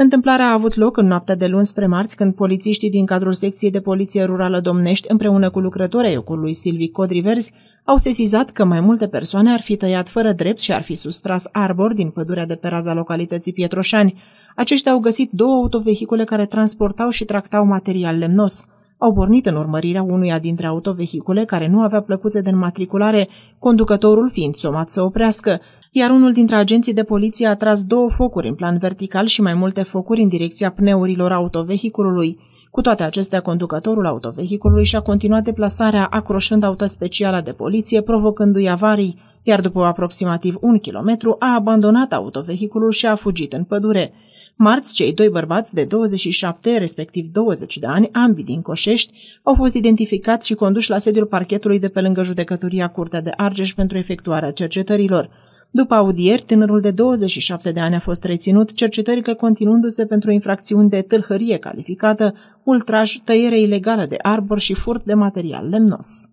Întâmplarea a avut loc în noaptea de luni spre marți, când polițiștii din cadrul secției de poliție rurală Domnești, împreună cu lucrătorii ocului Silvii Codriverzi, au sesizat că mai multe persoane ar fi tăiat fără drept și ar fi sustras arbor din pădurea de pe raza localității Pietroșani. Aceștia au găsit două autovehicule care transportau și tractau material lemnos. Au pornit în urmărirea unuia dintre autovehicule care nu avea plăcuțe de înmatriculare, conducătorul fiind somat să oprească iar unul dintre agenții de poliție a tras două focuri în plan vertical și mai multe focuri în direcția pneurilor autovehiculului. Cu toate acestea, conducătorul autovehiculului și-a continuat deplasarea acroșând auta specială de poliție, provocându-i avarii, iar după aproximativ un kilometru a abandonat autovehiculul și a fugit în pădure. Marți, cei doi bărbați de 27, respectiv 20 de ani, ambii din Coșești, au fost identificați și conduși la sediul parchetului de pe lângă judecătoria Curtea de Argeș pentru efectuarea cercetărilor. După audieri, tânărul de 27 de ani a fost reținut, cercetările continuându-se pentru infracțiuni de tâlhărie calificată, ultraj, tăiere ilegală de arbor și furt de material lemnos.